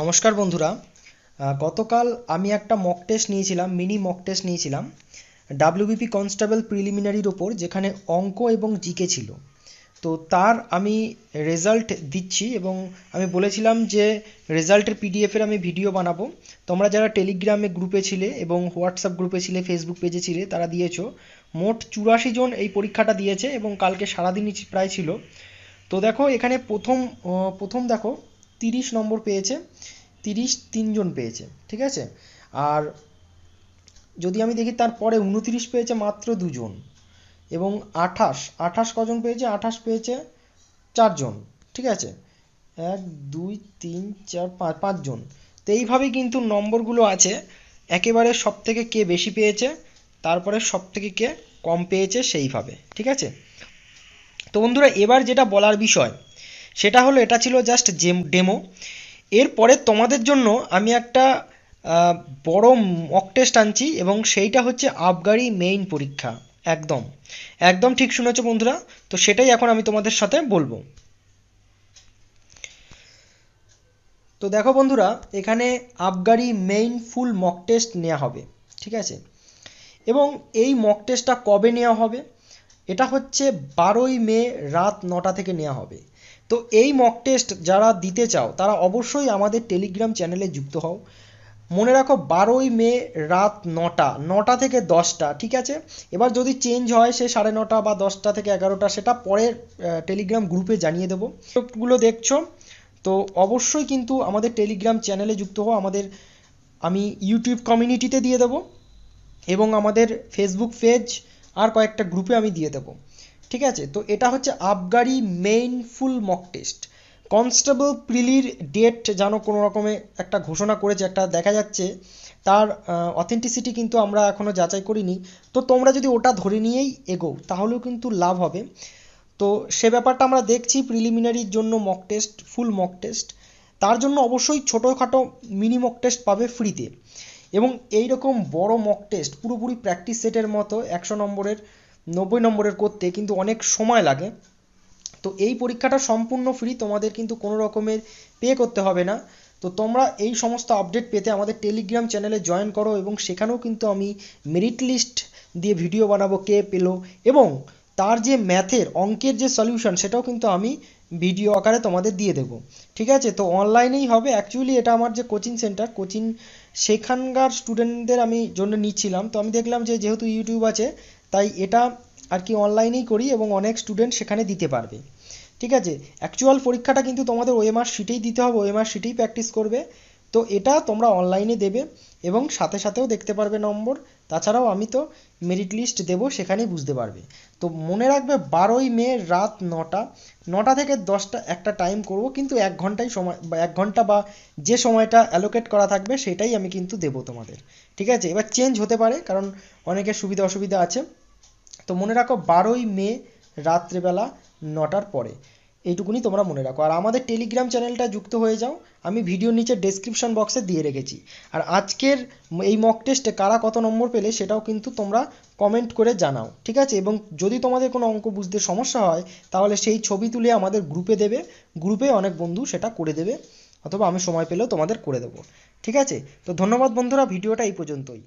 নমস্কার বন্ধুরা গতকাল আমি একটা মক টেস্ট নিয়েছিলাম মিনি মক টেস্ট নিয়েছিলাম ডাব্লিউবিপি কনস্টেবল প্রিলিমিনারির ওপর যেখানে অঙ্ক এবং জিকে ছিল তো তার আমি রেজাল্ট দিচ্ছি এবং আমি বলেছিলাম যে রেজাল্টের পিডিএফের আমি ভিডিও বানাবো তোমরা যারা টেলিগ্রামে গ্রুপে ছিলে এবং হোয়াটসঅ্যাপ গ্রুপে ছিলে ফেসবুক পেজে ছিলে তারা দিয়েছো মোট চুরাশি জন এই পরীক্ষাটা দিয়েছে এবং কালকে সারাদিনই প্রায় ছিল তো দেখো এখানে প্রথম প্রথম দেখো তিরিশ নম্বর পেয়েছে তিরিশ তিনজন পেয়েছে ঠিক আছে আর যদি আমি দেখি তারপরে উনতিরিশ পেয়েছে মাত্র দুজন এবং আঠাশ আঠাশ কজন পেয়েছে আঠাশ পেয়েছে চারজন ঠিক আছে এক দুই তিন চার পাঁচ পাঁচজন তো এইভাবেই কিন্তু নম্বরগুলো আছে একেবারে সব থেকে কে বেশি পেয়েছে তারপরে সব থেকে কে কম পেয়েছে সেইভাবে ঠিক আছে তো বন্ধুরা এবার যেটা বলার বিষয় সেটা হলো এটা ছিল জাস্ট ডেমো এরপরে তোমাদের জন্য আমি একটা বড় মক টেস্ট আনছি এবং সেইটা হচ্ছে আবগারি মেইন পরীক্ষা একদম একদম ঠিক শুনেছো বন্ধুরা তো সেটাই এখন আমি তোমাদের সাথে বলবো তো দেখো বন্ধুরা এখানে আবগারি মেইন ফুল মক টেস্ট নেওয়া হবে ঠিক আছে এবং এই মক টেস্টটা কবে নেওয়া হবে এটা হচ্ছে বারোই মে রাত নটা থেকে নেওয়া হবে তো এই মক টেস্ট যারা দিতে চাও তারা অবশ্যই আমাদের টেলিগ্রাম চ্যানেলে যুক্ত হও মনে রাখো বারোই মে রাত নটা নটা থেকে দশটা ঠিক আছে এবার যদি চেঞ্জ হয় সে সাড়ে নটা বা দশটা থেকে এগারোটা সেটা পরে টেলিগ্রাম গ্রুপে জানিয়ে দেবো গুলো দেখছো তো অবশ্যই কিন্তু আমাদের টেলিগ্রাম চ্যানেলে যুক্ত হও আমাদের আমি ইউটিউব কমিউনিটিতে দিয়ে দেবো এবং আমাদের ফেসবুক পেজ আর কয়েকটা গ্রুপে আমি দিয়ে দেবো ঠিক আছে তো এটা হচ্ছে আবগারি main full mock test constable প্রিলির ডেট যেন কোনো রকমে একটা ঘোষণা করেছে একটা দেখা যাচ্ছে তার অথেন্টিসিটি কিন্তু আমরা এখনও যাচাই করিনি তো তোমরা যদি ওটা ধরে নিয়েই এগো তাহলেও কিন্তু লাভ হবে তো সে ব্যাপারটা আমরা দেখছি প্রিলিমিনারির জন্য mock test full mock test তার জন্য অবশ্যই ছোটোখাটো মিনি মক টেস্ট পাবে ফ্রিতে এবং এই রকম বড় মক টেস্ট পুরোপুরি প্র্যাকটিস সেটের মতো একশো নম্বরের নব্বই নম্বরের করতে কিন্তু অনেক সময় লাগে তো এই পরীক্ষাটা সম্পূর্ণ ফ্রি তোমাদের কিন্তু কোনো রকমের পে করতে হবে না তো তোমরা এই সমস্ত আপডেট পেতে আমাদের টেলিগ্রাম চ্যানেলে জয়েন করো এবং সেখানেও কিন্তু আমি মেরিট লিস্ট দিয়ে ভিডিও বানাবো কে পেলো এবং তার যে ম্যাথের অঙ্কের যে সলিউশন সেটাও কিন্তু আমি ভিডিও আকারে তোমাদের দিয়ে দেবো ঠিক আছে তো অনলাইনেই হবে অ্যাকচুয়ালি এটা আমার যে কোচিং সেন্টার কোচিং সেখানকার স্টুডেন্টদের আমি জন্য নিচ্ছিলাম তো আমি দেখলাম যে যেহেতু ইউটিউব আছে তাই এটা আর কি অনলাইনেই করি এবং অনেক স্টুডেন্ট সেখানে দিতে পারবে ঠিক আছে অ্যাকচুয়াল পরীক্ষাটা কিন্তু তোমাদের মাস শিটেই দিতে হবে মাস শিটেই প্র্যাকটিস করবে তো এটা তোমরা অনলাইনে দেবে এবং সাথে সাথেও দেখতে পারবে নম্বর তাছাড়াও আমি তো মেরিট লিস্ট দেবো সেখানেই বুঝতে পারবে তো মনে রাখবে বারোই মে রাত নটা নটা থেকে দশটা একটা টাইম করব কিন্তু এক ঘন্টাই সময় বা এক ঘন্টা বা যে সময়টা অ্যালোকেট করা থাকবে সেটাই আমি কিন্তু দেবো তোমাদের ঠিক আছে এবার চেঞ্জ হতে পারে কারণ অনেকের সুবিধা অসুবিধা আছে তো মনে রাখো বারোই মে রাত্রেবেলা নটার পরে এইটুকুনি তোমরা মনে রাখো আর আমাদের টেলিগ্রাম চ্যানেলটা যুক্ত হয়ে যাও আমি ভিডিও নিচে ডেসক্রিপশন বক্সে দিয়ে রেখেছি আর আজকের এই মক টেস্টে কারা কত নম্বর পেলে সেটাও কিন্তু তোমরা কমেন্ট করে জানাও ঠিক আছে এবং যদি তোমাদের কোনো অঙ্ক বুঝতে সমস্যা হয় তাহলে সেই ছবি তুলে আমাদের গ্রুপে দেবে গ্রুপে অনেক বন্ধু সেটা করে দেবে অথবা আমি সময় পেলেও তোমাদের করে দেবো ঠিক আছে তো ধন্যবাদ বন্ধুরা ভিডিওটা এই পর্যন্তই